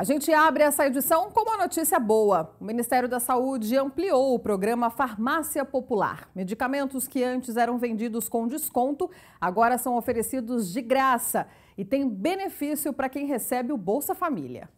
A gente abre essa edição com uma notícia boa. O Ministério da Saúde ampliou o programa Farmácia Popular. Medicamentos que antes eram vendidos com desconto, agora são oferecidos de graça e tem benefício para quem recebe o Bolsa Família.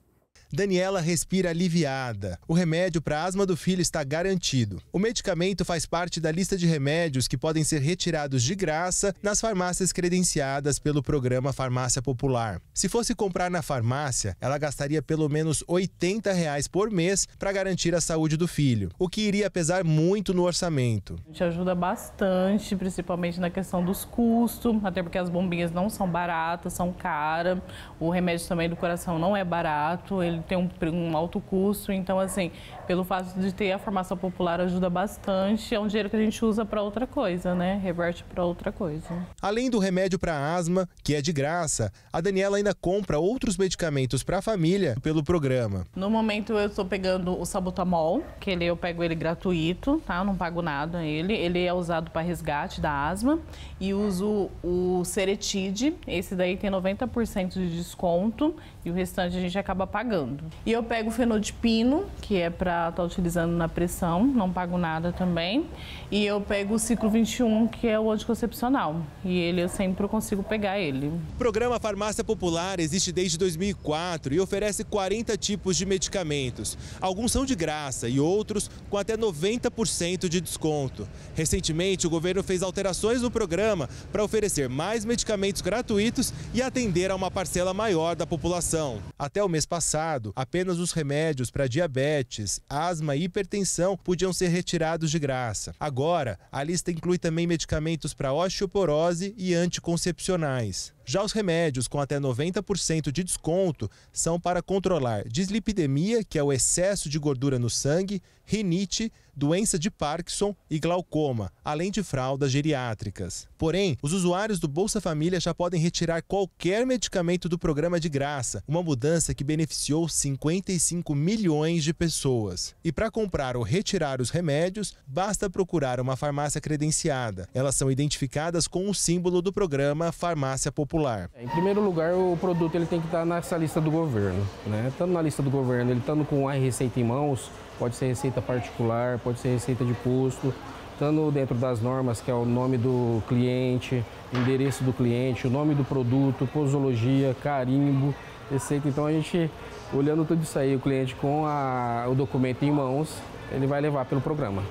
Daniela respira aliviada. O remédio para asma do filho está garantido. O medicamento faz parte da lista de remédios que podem ser retirados de graça nas farmácias credenciadas pelo programa Farmácia Popular. Se fosse comprar na farmácia, ela gastaria pelo menos R$ 80 reais por mês para garantir a saúde do filho, o que iria pesar muito no orçamento. A gente ajuda bastante, principalmente na questão dos custos, até porque as bombinhas não são baratas, são caras. O remédio também do coração não é barato, ele tem um, um alto custo, então, assim, pelo fato de ter a formação popular ajuda bastante, é um dinheiro que a gente usa para outra coisa, né? Reverte para outra coisa. Além do remédio para asma, que é de graça, a Daniela ainda compra outros medicamentos para a família pelo programa. No momento eu estou pegando o sabutamol, que ele, eu pego ele gratuito, tá? Eu não pago nada ele. Ele é usado para resgate da asma e uso o Ceretide, esse daí tem 90% de desconto e o restante a gente acaba pagando. E eu pego o fenodipino, que é para estar tá utilizando na pressão, não pago nada também. E eu pego o ciclo 21, que é o anticoncepcional. E ele eu sempre consigo pegar ele. O programa Farmácia Popular existe desde 2004 e oferece 40 tipos de medicamentos. Alguns são de graça e outros com até 90% de desconto. Recentemente, o governo fez alterações no programa para oferecer mais medicamentos gratuitos e atender a uma parcela maior da população. Até o mês passado, passado, apenas os remédios para diabetes, asma e hipertensão podiam ser retirados de graça. Agora, a lista inclui também medicamentos para osteoporose e anticoncepcionais. Já os remédios, com até 90% de desconto, são para controlar dislipidemia, que é o excesso de gordura no sangue, rinite, doença de Parkinson e glaucoma, além de fraldas geriátricas. Porém, os usuários do Bolsa Família já podem retirar qualquer medicamento do programa de graça, uma mudança que beneficiou 55 milhões de pessoas. E para comprar ou retirar os remédios, basta procurar uma farmácia credenciada. Elas são identificadas com o símbolo do programa Farmácia Popular popular? É, em primeiro lugar, o produto ele tem que estar tá nessa lista do governo. Né? Estando na lista do governo, ele estando com a receita em mãos, pode ser receita particular, pode ser receita de custo, estando dentro das normas, que é o nome do cliente, endereço do cliente, o nome do produto, posologia, carimbo, receita. Então a gente, olhando tudo isso aí, o cliente com a, o documento em mãos, ele vai levar pelo programa.